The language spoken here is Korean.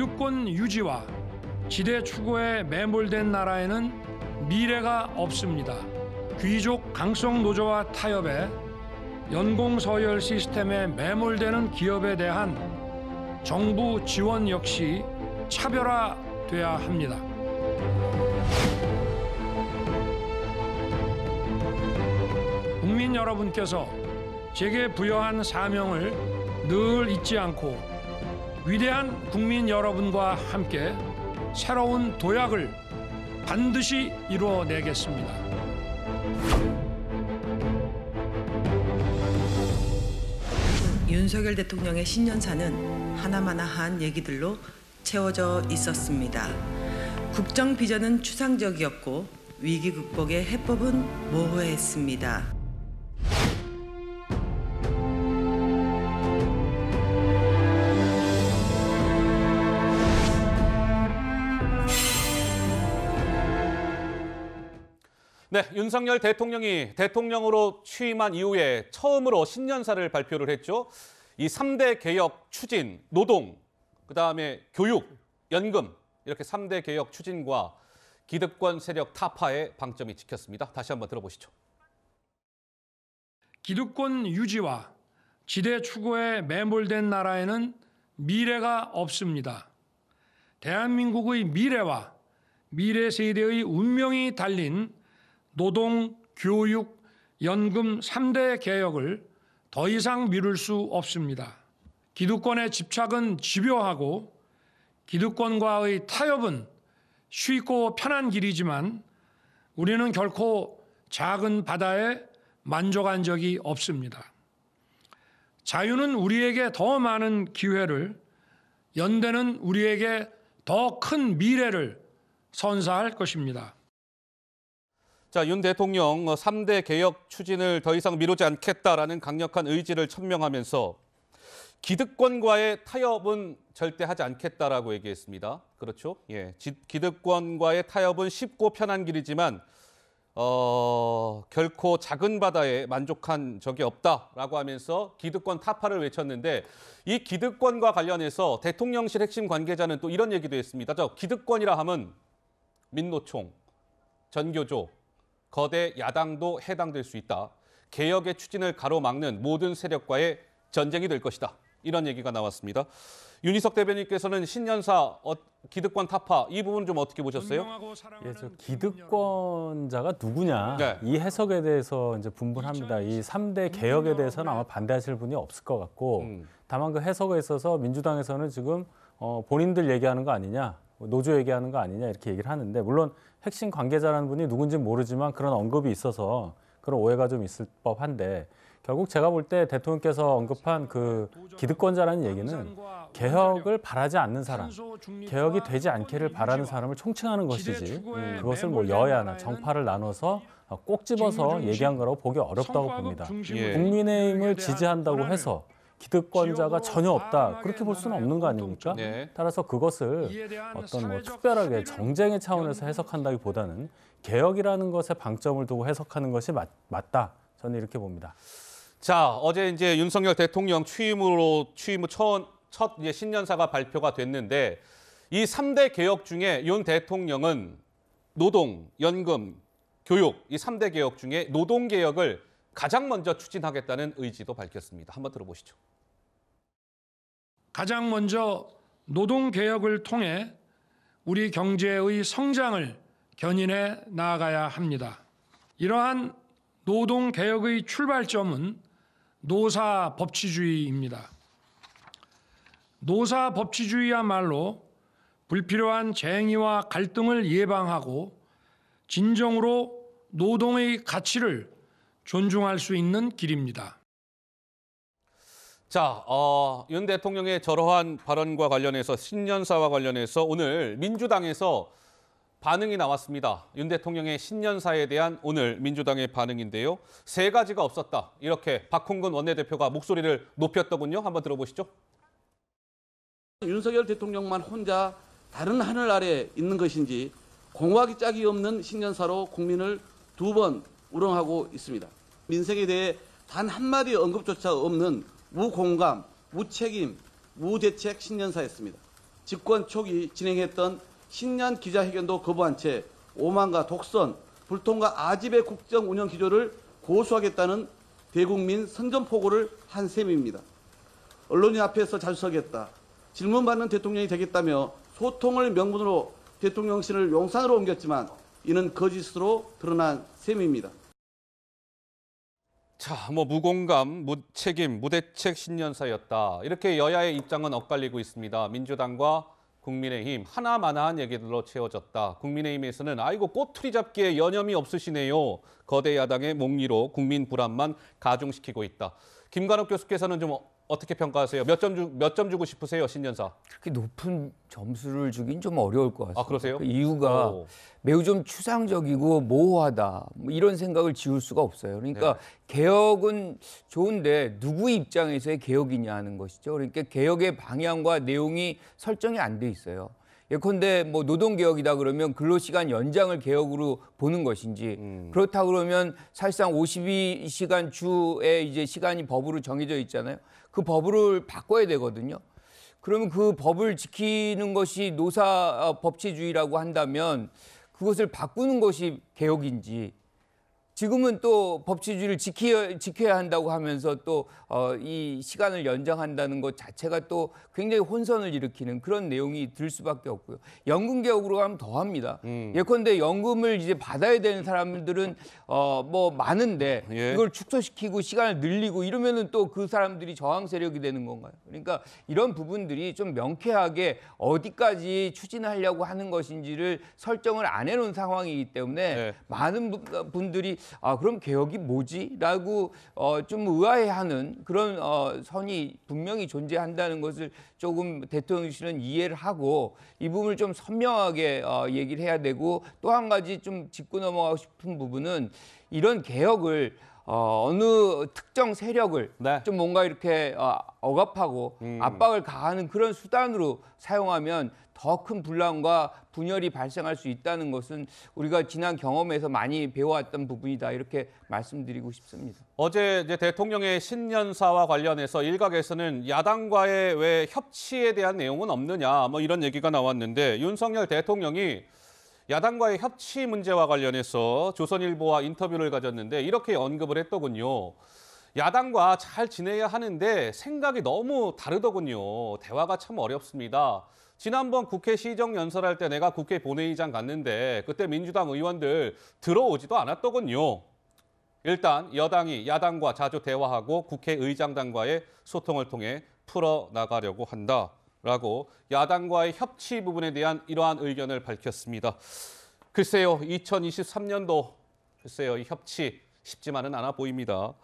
기득권 유지와 지대 추구에 매몰된 나라에는 미래가 없습니다. 귀족 강성 노조와 타협에 연공 서열 시스템에 매몰되는 기업에 대한 정부 지원 역시 차별화돼야 합니다. 국민 여러분께서 제게 부여한 사명을 늘 잊지 않고 위대한 국민 여러분과 함께 새로운 도약을 반드시 이루어내겠습니다. 윤석열 대통령의 신년사는 하나마나한 얘기들로 채워져 있었습니다. 국정 비전은 추상적이었고 위기 극복의 해법은 모호했습니다. 네, 윤석열 대통령이 대통령으로 취임한 이후에 처음으로 신년사를 발표를 했죠. 이 3대 개혁 추진, 노동, 그다음에 교육, 연금 이렇게 3대 개혁 추진과 기득권 세력 타파의 방점이 찍혔습니다. 다시 한번 들어보시죠. 기득권 유지와 지대 추구에 매몰된 나라에는 미래가 없습니다. 대한민국의 미래와 미래 세대의 운명이 달린 노동, 교육, 연금 3대 개혁을 더 이상 미룰 수 없습니다. 기득권의 집착은 집요하고 기득권과의 타협은 쉽고 편한 길이지만 우리는 결코 작은 바다에 만족한 적이 없습니다. 자유는 우리에게 더 많은 기회를, 연대는 우리에게 더 큰 미래를 선사할 것입니다. 자, 윤 대통령 3대 어, 개혁 추진을 더 이상 미루지 않겠다라는 강력한 의지를 천명하면서 기득권과의 타협은 절대 하지 않겠다라고 얘기했습니다. 그렇죠? 예. 기득권과의 타협은 쉽고 편한 길이지만 어, 결코 작은 바다에 만족한 적이 없다라고 하면서 기득권 타파를 외쳤는데 이 기득권과 관련해서 대통령실 핵심 관계자는 또 이런 얘기도 했습니다. 저 기득권이라 함은 민노총, 전교조, 거대 야당도 해당될 수 있다. 개혁의 추진을 가로막는 모든 세력과의 전쟁이 될 것이다. 이런 얘기가 나왔습니다. 윤희석 대변인께서는 신년사 어, 기득권 타파 이 부분 좀 어떻게 보셨어요? 예, 저 기득권자가 누구냐 네. 이 해석에 대해서 이제 분분합니다. 이 3대 개혁에 대해서는 아마 반대하실 분이 없을 것 같고 음. 다만 그 해석에 있어서 민주당에서는 지금 어, 본인들 얘기하는 거 아니냐 노조 얘기하는 거 아니냐 이렇게 얘기를 하는데 물론 핵심 관계자라는 분이 누군지 모르지만 그런 언급이 있어서 그런 오해가 좀 있을 법한데 결국 제가 볼 때 대통령께서 언급한 그 기득권자라는 얘기는 개혁을 바라지 않는 사람, 개혁이 되지 않기를 바라는 사람을 총칭하는 것이지 그것을 뭐 여야나 정파를 나눠서 꼭 집어서 얘기한 거라고 보기 어렵다고 봅니다. 예. 국민의힘을 지지한다고 해서 기득권자가 전혀 없다 그렇게 볼 수는 없는 거 아닙니까? 네. 따라서 그것을 어떤 뭐 특별하게 정쟁의 차원에서 해석한다기보다는 개혁이라는 것에 방점을 두고 해석하는 것이 맞, 맞다 저는 이렇게 봅니다. 자 어제 이제 윤석열 대통령 취임으로 취임 첫첫 이제 신년사가 발표가 됐는데 이 3대 개혁 중에 윤 대통령은 노동, 연금, 교육 이 3대 개혁 중에 노동 개혁을 가장 먼저 추진하겠다는 의지도 밝혔습니다. 한번 들어보시죠. 가장 먼저 노동 개혁을 통해 우리 경제의 성장을 견인해 나아가야 합니다. 이러한 노동 개혁의 출발점은 노사 법치주의입니다. 노사 법치주의야말로 불필요한 쟁의와 갈등을 예방하고 진정으로 노동의 가치를 존중할 수 있는 길입니다. 자, 어, 윤 대통령의 저러한 발언과 관련해서 신년사와 관련해서 오늘 민주당에서 반응이 나왔습니다. 윤 대통령의 신년사에 대한 오늘 민주당의 반응인데요. 세 가지가 없었다. 이렇게 박홍근 원내대표가 목소리를 높였더군요. 한번 들어보시죠. 윤석열 대통령만 혼자 다른 하늘 아래 있는 것인지 공허하기 짝이 없는 신년사로 국민을 두 번 우롱하고 있습니다. 민생에 대해 단 한마디 언급조차 없는 무공감, 무책임, 무대책 신년사였습니다. 집권 초기 진행했던 신년 기자회견도 거부한 채 오만과 독선, 불통과 아집의 국정 운영 기조를 고수하겠다는 대국민 선전포고를 한 셈입니다. 언론인 앞에서 자주 서겠다. 질문받는 대통령이 되겠다며 소통을 명분으로 대통령실을 용산으로 옮겼지만 이는 거짓으로 드러난 셈입니다. 자, 뭐 무공감, 무책임, 무대책 신년사였다. 이렇게 여야의 입장은 엇갈리고 있습니다. 민주당과 국민의힘 하나만한 얘기들로 채워졌다. 국민의힘에서는 아이고 꼬투리 잡기에 여념이 없으시네요. 거대 야당의 몽리로 국민 불안만 가중시키고 있다. 김관옥 교수께서는 좀 어떻게 평가하세요? 몇 점주몇점 주고 싶으세요, 신년사? 그렇게 높은 점수를 주긴 좀 어려울 것 같습니다. 아, 그러세요? 그 이유가 오. 매우 좀 추상적이고 모호하다 뭐 이런 생각을 지울 수가 없어요. 그러니까 네. 개혁은 좋은데 누구 입장에서의 개혁이냐 하는 것이죠. 그러니까 개혁의 방향과 내용이 설정이 안 돼 있어요. 예컨대 뭐 노동 개혁이다 그러면 근로 시간 연장을 개혁으로 보는 것인지 음. 그렇다 그러면 사실상 52시간 주에 이제 시간이 법으로 정해져 있잖아요. 그 법으로 바꿔야 되거든요. 그러면 그 법을 지키는 것이 노사 어, 법치주의라고 한다면 그것을 바꾸는 것이 개혁인지 지금은 또 법치주의를 지켜, 지켜야 한다고 하면서 또이 어, 시간을 연장한다는 것 자체가 또 굉장히 혼선을 일으키는 그런 내용이 들 수밖에 없고요. 연금 개혁으로 가면 더합니다. 음. 예컨대 연금을 이제 받아야 되는 사람들은 어뭐 많은데 예. 이걸 축소시키고 시간을 늘리고 이러면은 또 그 사람들이 저항 세력이 되는 건가요? 그러니까 이런 부분들이 좀 명쾌하게 어디까지 추진하려고 하는 것인지를 설정을 안 해놓은 상황이기 때문에 네. 많은 분들이 아 그럼 개혁이 뭐지라고 어, 좀 의아해하는 그런 어, 선이 분명히 존재한다는 것을 조금 대통령실은 이해를 하고 이 부분을 좀 선명하게 어, 얘기를 해야 되고 또 한 가지 좀 짚고 넘어가고 싶은 부분은 이런 개혁을 어, 어느 특정 세력을 네. 좀 뭔가 이렇게 어, 억압하고 음. 압박을 가하는 그런 수단으로 사용하면 더 큰 분란과 분열이 발생할 수 있다는 것은 우리가 지난 경험에서 많이 배워왔던 부분이다 이렇게 말씀드리고 싶습니다. 어제 이제 대통령의 신년사와 관련해서 일각에서는 야당과의 왜 협치에 대한 내용은 없느냐 뭐 이런 얘기가 나왔는데 윤석열 대통령이 야당과의 협치 문제와 관련해서 조선일보와 인터뷰를 가졌는데 이렇게 언급을 했더군요. 야당과 잘 지내야 하는데 생각이 너무 다르더군요. 대화가 참 어렵습니다. 지난번 국회 시정연설할 때 내가 국회 본회의장 갔는데 그때 민주당 의원들 들어오지도 않았더군요. 일단 여당이 야당과 자주 대화하고 국회의장단과의 소통을 통해 풀어나가려고 한다. 라고 야당과의 협치 부분에 대한 이러한 의견을 밝혔습니다. 글쎄요, 2023년도 글쎄요, 이 협치 쉽지만은 않아 보입니다.